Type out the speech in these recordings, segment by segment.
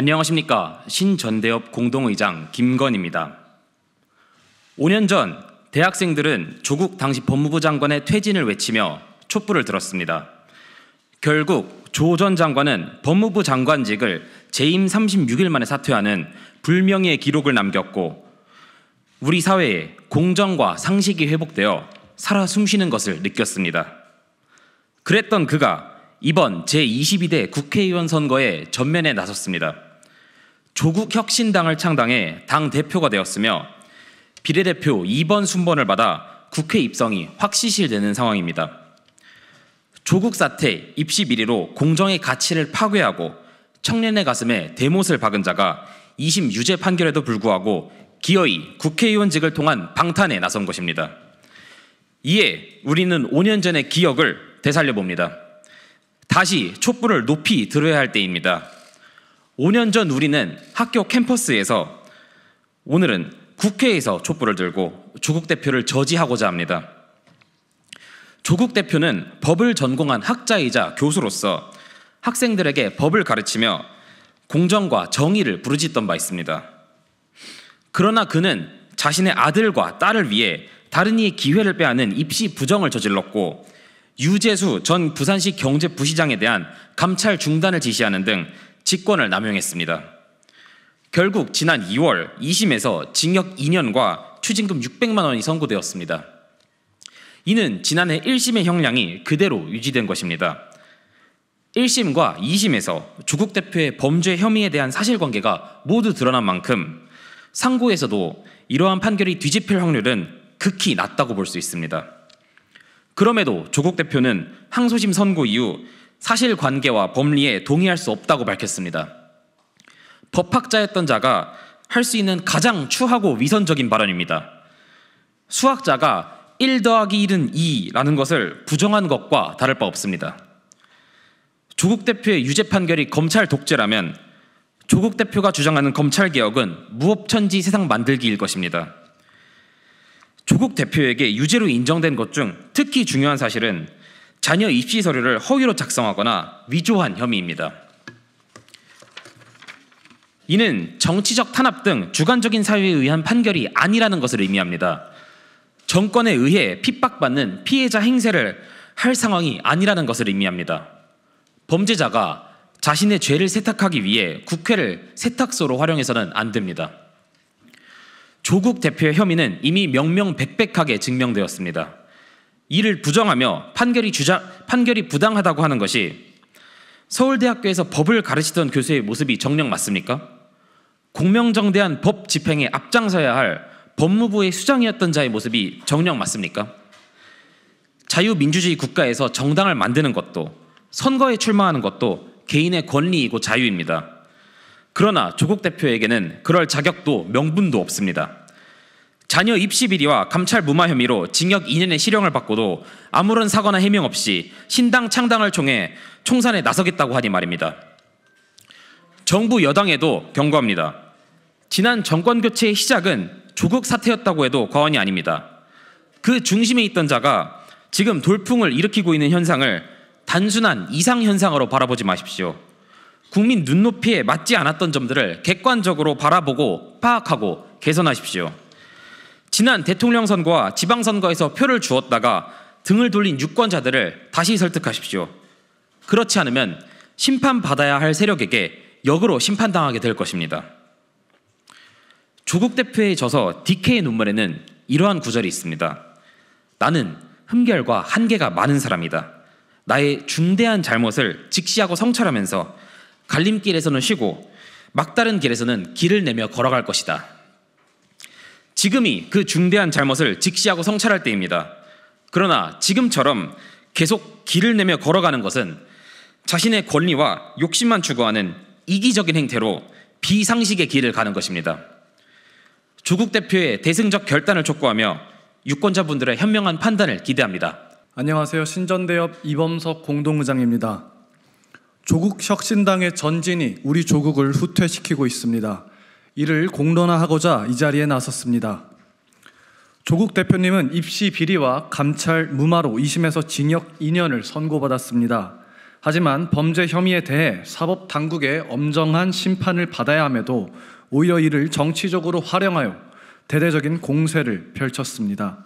안녕하십니까. 신전대협 공동의장 김건입니다. 5년 전 대학생들은 조국 당시 법무부 장관의 퇴진을 외치며 촛불을 들었습니다. 결국 조 전 장관은 법무부 장관직을 재임 36일 만에 사퇴하는 불명예의 기록을 남겼고 우리 사회에 공정과 상식이 회복되어 살아 숨쉬는 것을 느꼈습니다. 그랬던 그가 이번 제22대 국회의원 선거에 전면에 나섰습니다. 조국 혁신당을 창당해 당 대표가 되었으며 비례대표 2번 순번을 받아 국회 입성이 확실시되는 상황입니다. 조국 사태 입시 비리로 공정의 가치를 파괴하고 청년의 가슴에 대못을 박은 자가 2심 유죄 판결에도 불구하고 기어이 국회의원직을 통한 방탄에 나선 것입니다. 이에 우리는 5년 전의 기억을 되살려 봅니다. 다시 촛불을 높이 들어야 할 때입니다. 5년 전 우리는 학교 캠퍼스에서 오늘은 국회에서 촛불을 들고 조국 대표를 저지하고자 합니다. 조국 대표는 법을 전공한 학자이자 교수로서 학생들에게 법을 가르치며 공정과 정의를 부르짖던 바 있습니다. 그러나 그는 자신의 아들과 딸을 위해 다른 이의 기회를 빼앗는 입시 부정을 저질렀고 유재수 전 부산시 경제부시장에 대한 감찰 중단을 지시하는 등 직권을 남용했습니다. 결국 지난 2월 2심에서 징역 2년과 추징금 600만 원이 선고되었습니다. 이는 지난해 1심의 형량이 그대로 유지된 것입니다. 1심과 2심에서 조국 대표의 범죄 혐의에 대한 사실관계가 모두 드러난 만큼 상고에서도 이러한 판결이 뒤집힐 확률은 극히 낮다고 볼 수 있습니다. 그럼에도 조국 대표는 항소심 선고 이후 사실관계와 법리에 동의할 수 없다고 밝혔습니다. 법학자였던 자가 할 수 있는 가장 추하고 위선적인 발언입니다. 수학자가 1 더하기 1은 2라는 것을 부정한 것과 다를 바 없습니다. 조국 대표의 유죄 판결이 검찰 독재라면 조국 대표가 주장하는 검찰 개혁은 무법천지 세상 만들기일 것입니다. 조국 대표에게 유죄로 인정된 것 중 특히 중요한 사실은 자녀 입시 서류를 허위로 작성하거나 위조한 혐의입니다. 이는 정치적 탄압 등 주관적인 사유에 의한 판결이 아니라는 것을 의미합니다. 정권에 의해 핍박받는 피해자 행세를 할 상황이 아니라는 것을 의미합니다. 범죄자가 자신의 죄를 세탁하기 위해 국회를 세탁소로 활용해서는 안 됩니다. 조국 대표의 혐의는 이미 명명백백하게 증명되었습니다. 이를 부정하며 판결이 주장, 판결이 부당하다고 하는 것이 서울대학교에서 법을 가르치던 교수의 모습이 정녕 맞습니까? 공명정대한 법 집행에 앞장서야 할 법무부의 수장이었던 자의 모습이 정녕 맞습니까? 자유민주주의 국가에서 정당을 만드는 것도 선거에 출마하는 것도 개인의 권리이고 자유입니다. 그러나 조국 대표에게는 그럴 자격도 명분도 없습니다. 자녀 입시 비리와 감찰 무마 혐의로 징역 2년의 실형을 받고도 아무런 사과나 해명 없이 신당 창당을 통해 총선에 나서겠다고 하니 말입니다. 정부 여당에도 경고합니다. 지난 정권 교체의 시작은 조국 사태였다고 해도 과언이 아닙니다. 그 중심에 있던 자가 지금 돌풍을 일으키고 있는 현상을 단순한 이상 현상으로 바라보지 마십시오. 국민 눈높이에 맞지 않았던 점들을 객관적으로 바라보고 파악하고 개선하십시오. 지난 대통령 선거와 지방 선거에서 표를 주었다가 등을 돌린 유권자들을 다시 설득하십시오. 그렇지 않으면 심판받아야 할 세력에게 역으로 심판당하게 될 것입니다. 조국 대표의 저서 DK의 눈물에는 이러한 구절이 있습니다. 나는 흠결과 한계가 많은 사람이다. 나의 중대한 잘못을 직시하고 성찰하면서 갈림길에서는 쉬고 막다른 길에서는 길을 내며 걸어갈 것이다. 지금이 그 중대한 잘못을 직시하고 성찰할 때입니다. 그러나 지금처럼 계속 길을 내며 걸어가는 것은 자신의 권리와 욕심만 추구하는 이기적인 행태로 비상식의 길을 가는 것입니다. 조국 대표의 대승적 결단을 촉구하며 유권자분들의 현명한 판단을 기대합니다. 안녕하세요. 신전대협 이범석 공동의장입니다. 조국 혁신당의 전진이 우리 조국을 후퇴시키고 있습니다. 이를 공론화하고자 이 자리에 나섰습니다. 조국 대표님은 입시 비리와 감찰 무마로 2심에서 징역 2년을 선고받았습니다. 하지만 범죄 혐의에 대해 사법 당국의 엄정한 심판을 받아야 함에도 오히려 이를 정치적으로 활용하여 대대적인 공세를 펼쳤습니다.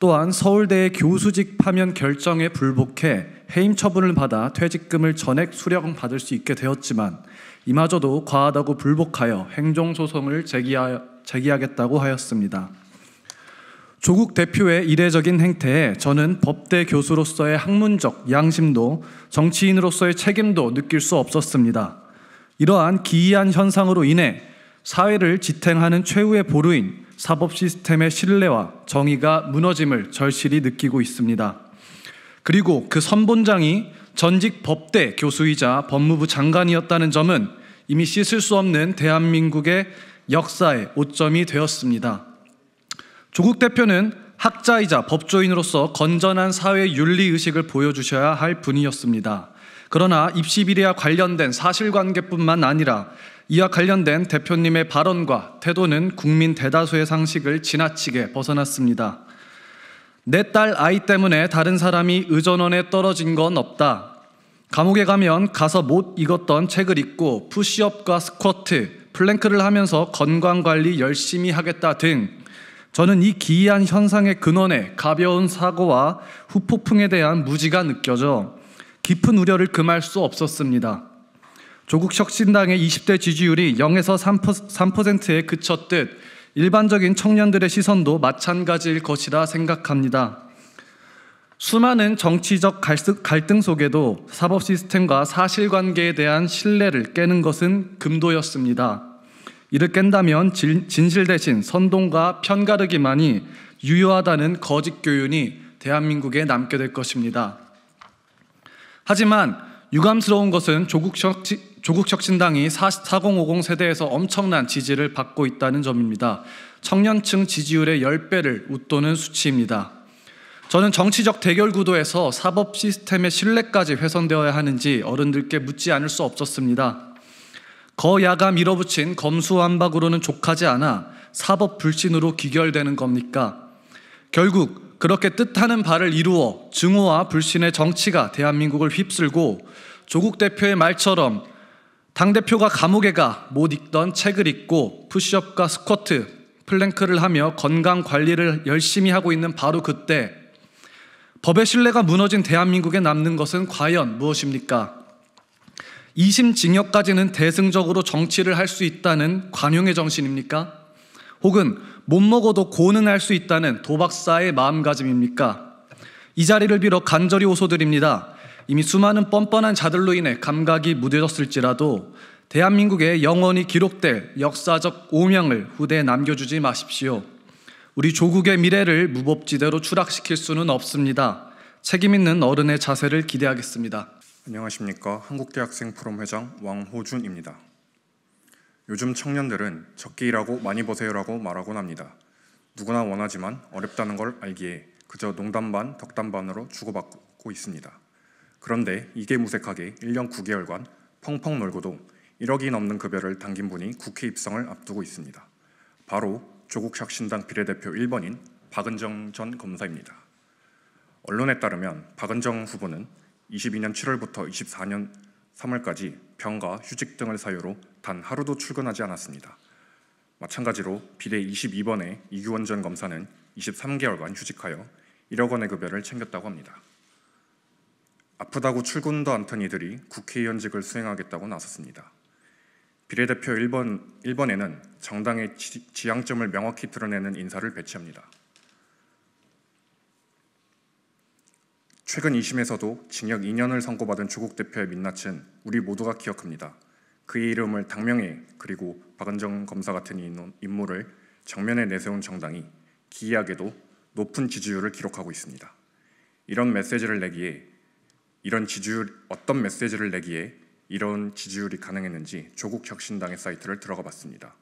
또한 서울대의 교수직 파면 결정에 불복해 해임 처분을 받아 퇴직금을 전액 수령받을 수 있게 되었지만 이마저도 과하다고 불복하여 행정소송을 제기하, 제기하겠다고 하였습니다. 조국 대표의 이례적인 행태에 저는 법대 교수로서의 학문적 양심도 정치인으로서의 책임도 느낄 수 없었습니다. 이러한 기이한 현상으로 인해 사회를 지탱하는 최후의 보루인 사법 시스템의 신뢰와 정의가 무너짐을 절실히 느끼고 있습니다. 그리고 그 선본장이 전직 법대 교수이자 법무부 장관이었다는 점은 이미 씻을 수 없는 대한민국의 역사의 오점이 되었습니다. 조국 대표는 학자이자 법조인으로서 건전한 사회 윤리 의식을 보여주셔야 할 분이었습니다. 그러나 입시 비리와 관련된 사실관계뿐만 아니라 이와 관련된 대표님의 발언과 태도는 국민 대다수의 상식을 지나치게 벗어났습니다. 내딸 아이 때문에 다른 사람이 의전원에 떨어진 건 없다. 감옥에 가면 가서 못 익었던 책을 읽고 푸시업과 스쿼트, 플랭크를 하면서 건강관리 열심히 하겠다 등 저는 이 기이한 현상의 근원에 가벼운 사고와 후폭풍에 대한 무지가 느껴져 깊은 우려를 금할 수 없었습니다. 조국 혁신당의 20대 지지율이 0에서 3%, 3%에 그쳤듯 일반적인 청년들의 시선도 마찬가지일 것이라 생각합니다. 수많은 정치적 갈등 속에도 사법 시스템과 사실관계에 대한 신뢰를 깨는 것은 금도였습니다. 이를 깬다면 진실 대신 선동과 편가르기만이 유효하다는 거짓 교훈이 대한민국에 남게 될 것입니다. 하지만 유감스러운 것은 조국 조국 혁신당이 4050 세대에서 엄청난 지지를 받고 있다는 점입니다. 청년층 지지율의 10배를 웃도는 수치입니다. 저는 정치적 대결 구도에서 사법 시스템의 신뢰까지 훼손되어야 하는지 어른들께 묻지 않을 수 없었습니다. 거야가 밀어붙인 검수완박으로는 족하지 않아 사법 불신으로 귀결되는 겁니까? 결국 그렇게 뜻하는 바를 이루어 증오와 불신의 정치가 대한민국을 휩쓸고 조국 대표의 말처럼 당대표가 감옥에 가 못 읽던 책을 읽고 푸시업과 스쿼트, 플랭크를 하며 건강 관리를 열심히 하고 있는 바로 그때 법의 신뢰가 무너진 대한민국에 남는 것은 과연 무엇입니까? 2심 징역까지는 대승적으로 정치를 할 수 있다는 관용의 정신입니까? 혹은 못 먹어도 고는할 수 있다는 도박사의 마음가짐입니까? 이 자리를 빌어 간절히 호소드립니다. 이미 수많은 뻔뻔한 자들로 인해 감각이 무뎌졌을지라도 대한민국의 영원히 기록될 역사적 오명을 후대에 남겨주지 마십시오. 우리 조국의 미래를 무법지대로 추락시킬 수는 없습니다. 책임 있는 어른의 자세를 기대하겠습니다. 안녕하십니까. 한국대학생 프롬 회장 왕호준입니다. 요즘 청년들은 적게 일하고 많이 버세요라고 말하곤 합니다. 누구나 원하지만 어렵다는 걸 알기에 그저 농담 반 덕담 반으로 주고받고 있습니다. 그런데 이게 무색하게 1년 9개월간 펑펑 놀고도 1억이 넘는 급여를 당긴 분이 국회 입성을 앞두고 있습니다. 바로 조국혁신당 비례대표 1번인 박은정 전 검사입니다. 언론에 따르면 박은정 후보는 22년 7월부터 24년 3월까지 병과 휴직 등을 사유로 단 하루도 출근하지 않았습니다. 마찬가지로 비례 22번의 이규원 전 검사는 23개월간 휴직하여 1억 원의 급여를 챙겼다고 합니다. 아프다고 출근도 않던 이들이 국회의원직을 수행하겠다고 나섰습니다. 비례대표 1번, 1번에는 정당의 지, 향점을 명확히 드러내는 인사를 배치합니다. 최근 2심에서도 징역 2년을 선고받은 조국 대표의 민낯은 우리 모두가 기억합니다. 그의 이름을 당명에 그리고 박은정 검사 같은 인물을 정면에 내세운 정당이 기이하게도 높은 지지율을 기록하고 있습니다. 이런 메시지를 내기에 이런 지지율 어떤 메시지를 내기에 이런 지지율이 가능했는지 조국 혁신당의 사이트를 들어가 봤습니다.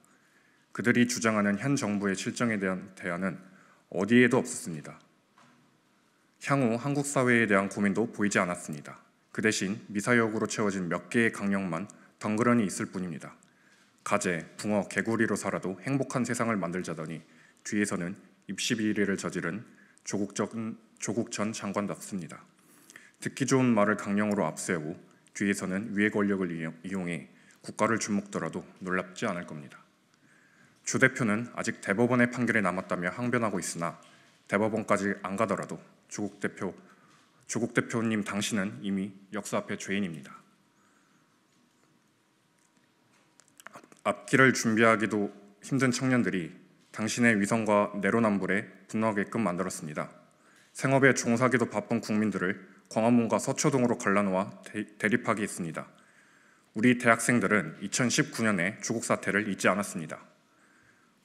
그들이 주장하는 현 정부의 실정에 대한 대안은 어디에도 없었습니다. 향후 한국 사회에 대한 고민도 보이지 않았습니다. 그 대신 미사역으로 채워진 몇 개의 강령만 덩그러니 있을 뿐입니다. 가재, 붕어, 개구리로 살아도 행복한 세상을 만들자더니 뒤에서는 입시 비리를 저지른 조국 전, 조국 전 장관답습니다. 듣기 좋은 말을 강령으로 앞세우고 뒤에서는 위의 권력을 이용해 국가를 주목더라도 놀랍지 않을 겁니다. 주 대표는 아직 대법원의 판결이 남았다며 항변하고 있으나 대법원까지 안 가더라도 조국 대표 조국 대표님 당신은 이미 역사 앞에 죄인입니다. 앞길을 준비하기도 힘든 청년들이 당신의 위선과 내로남불에 분노하게끔 만들었습니다. 생업에 종사하기도 바쁜 국민들을 광화문과 서초동으로 갈라놓아 대립하기 했습니다 우리 대학생들은 2019년에 조국 사태를 잊지 않았습니다.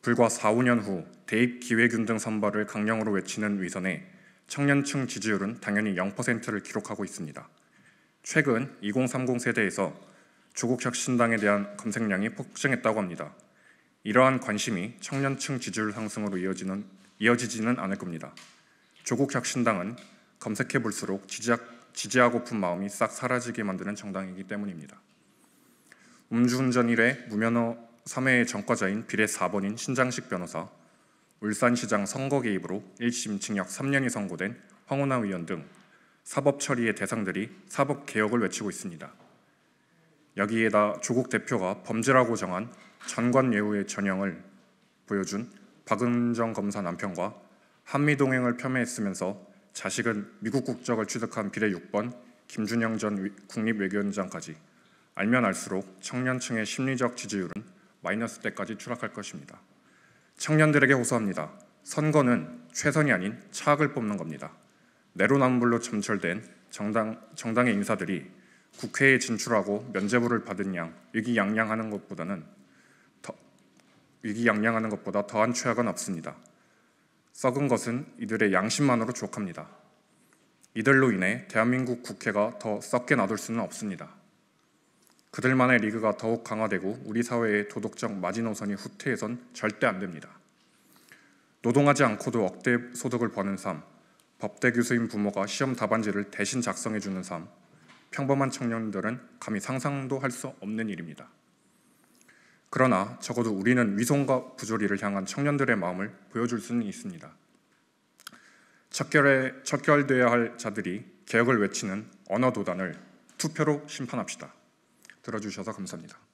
불과 4, 5년 후 대입 기회균 등 선발을 강령으로 외치는 위선에 청년층 지지율은 당연히 0%를 기록하고 있습니다. 최근 2030 세대에서 조국 혁신당에 대한 검색량이 폭증했다고 합니다. 이러한 관심이 청년층 지지율 상승으로 이어지는, 이어지지는 않을 겁니다. 조국 혁신당은 검색해 볼수록 지지하, 고픈 마음이 싹 사라지게 만드는 정당이기 때문입니다. 음주운전 1회 무면허 3회의 전과자인 비례 4번인 신장식 변호사, 울산시장 선거 개입으로 1심 징역 3년이 선고된 황운하 의원 등 사법 처리의 대상들이 사법 개혁을 외치고 있습니다. 여기에다 조국 대표가 범죄라고 정한 전관 예우의 전형을 보여준 박은정 검사 남편과 한미 동행을 폄훼했으면서 자식은 미국 국적을 취득한 비례 6번 김준영 전 국립외교원장까지 알면 알수록 청년층의 심리적 지지율은 마이너스 때까지 추락할 것입니다. 청년들에게 호소합니다. 선거는 최선이 아닌 차악을 뽑는 겁니다. 내로남불로 점철된 정당, 정당의 인사들이 국회에 진출하고 면제부를 받은 양 위기양양하는 것보다는 더, 위기양양하는 것보다 더한 최악은 없습니다. 썩은 것은 이들의 양심만으로 족합니다. 이들로 인해 대한민국 국회가 더 썩게 놔둘 수는 없습니다. 그들만의 리그가 더욱 강화되고 우리 사회의 도덕적 마지노선이 후퇴해선 절대 안 됩니다. 노동하지 않고도 억대 소득을 버는 삶, 법대 교수인 부모가 시험 답안지를 대신 작성해 주는 삶, 평범한 청년들은 감히 상상도 할 수 없는 일입니다. 그러나 적어도 우리는 위선과 부조리를 향한 청년들의 마음을 보여줄 수는 있습니다. 척결에, 척결되어야 할 자들이 개혁을 외치는 언어 도단을 투표로 심판합시다. 들어주셔서 감사합니다.